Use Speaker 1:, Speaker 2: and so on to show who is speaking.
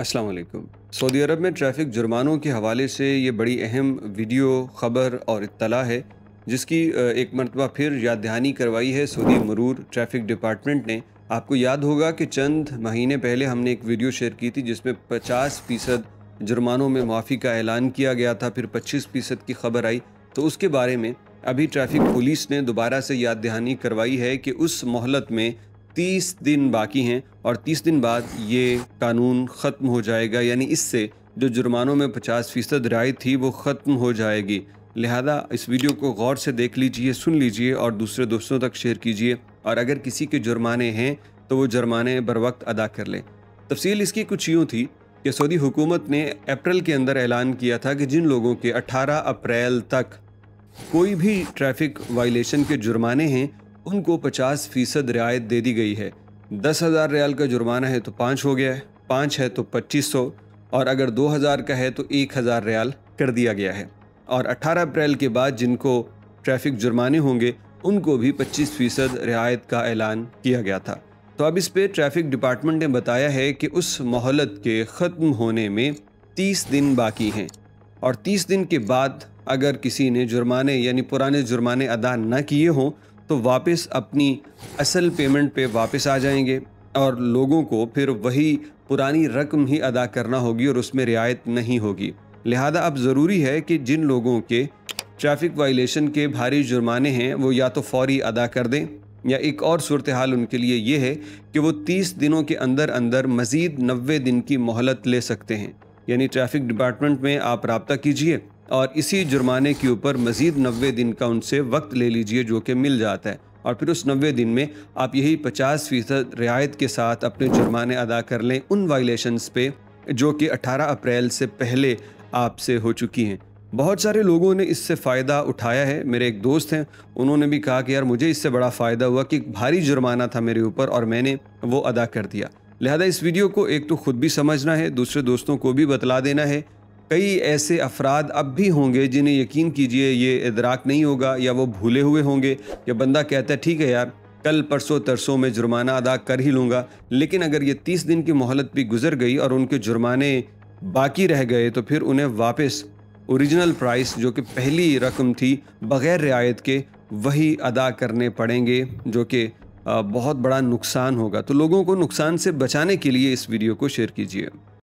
Speaker 1: अस्सलाम वालेकुम सऊदी अरब में ट्रैफिक जुर्मानों के हवाले से ये बड़ी अहम वीडियो ख़बर और इत्तला है जिसकी एक मरतबा फिर याद दहानी करवाई है सऊदी मरूर ट्रैफिक डिपार्टमेंट ने आपको याद होगा कि चंद महीने पहले हमने एक वीडियो शेयर की थी जिसमें 50 फ़ीसद जुर्मानों में माफ़ी का ऐलान किया गया था फिर 25 फ़ीसद की खबर आई तो उसके बारे में अभी ट्रैफिक पुलिस ने दोबारा से याद दहानी करवाई है कि उस मोहलत में तीस दिन बाकी हैं और तीस दिन बाद ये कानून ख़त्म हो जाएगा यानी इससे जो जुर्मानों में पचास फ़ीसद रियायत थी वो ख़त्म हो जाएगी लिहाजा इस वीडियो को गौर से देख लीजिए सुन लीजिए और दूसरे दोस्तों तक शेयर कीजिए और अगर किसी के जुर्माने हैं तो वो जुर्माने बर वक्त अदा कर लें तफसील इसकी कुछ यूँ थी कि सऊदी हुकूमत ने अप्रैल के अंदर ऐलान किया था कि जिन लोगों के 18 अप्रैल तक कोई भी ट्रैफिक वायलेशन के जुर्माने हैं उनको 50 फीसद रियायत दे दी गई है दस हज़ार रियाल का जुर्माना है तो पाँच हो गया है पाँच है तो पच्चीस सौ और अगर दो हज़ार का है तो एक हज़ार रियाल कर दिया गया है और 18 अप्रैल के बाद जिनको ट्रैफिक जुर्माने होंगे उनको भी 25 फीसद रियायत का ऐलान किया गया था तो अब इस पर ट्रैफिक डिपार्टमेंट ने बताया है कि उस मोहलत के ख़त्म होने में तीस दिन बाकी हैं और तीस दिन के बाद अगर किसी ने जुर्माने यानी पुराने जुर्माने अदा न किए हों तो वापस अपनी असल पेमेंट पे वापस आ जाएंगे और लोगों को फिर वही पुरानी रकम ही अदा करना होगी और उसमें रियायत नहीं होगी लिहाजा अब ज़रूरी है कि जिन लोगों के ट्रैफिक वायलेशन के भारी जुर्माने हैं वो या तो फौरी अदा कर दें या एक और सूरत हाल उनके लिए ये है कि वो 30 दिनों के अंदर अंदर मज़ीद नबे दिन की मोहलत ले सकते हैं यानी ट्रैफिक डिपार्टमेंट में आप रबता कीजिए और इसी जुर्माने के ऊपर मज़ीद नबे दिन का उनसे वक्त ले लीजिए जो कि मिल जाता है और फिर उस नबे दिन में आप यही पचास फ़ीसद रियायत के साथ अपने जुर्माने अदा कर लें उन वायलेशंस पे जो कि 18 अप्रैल से पहले आपसे हो चुकी हैं बहुत सारे लोगों ने इससे फ़ायदा उठाया है मेरे एक दोस्त हैं उन्होंने भी कहा कि यार मुझे इससे बड़ा फ़ायदा हुआ कि भारी जुर्माना था मेरे ऊपर और मैंने वो अदा कर दिया लिहाजा इस वीडियो को एक तो ख़ुद भी समझना है दूसरे दोस्तों को भी बतला देना है कई ऐसे अफराद अब भी होंगे जिन्हें यकीन कीजिए ये इदराक नहीं होगा या वो भूले हुए होंगे या बंदा कहता है ठीक है यार कल परसों तरसों में जुर्माना अदा कर ही लूँगा लेकिन अगर ये तीस दिन की मोहलत भी गुजर गई और उनके जुर्माने बाकी रह गए तो फिर उन्हें वापस ओरिजिनल प्राइस जो कि पहली रकम थी बग़ैर रियायत के वही अदा करने पड़ेंगे जो कि बहुत बड़ा नुकसान होगा तो लोगों को नुकसान से बचाने के लिए इस वीडियो को शेयर कीजिए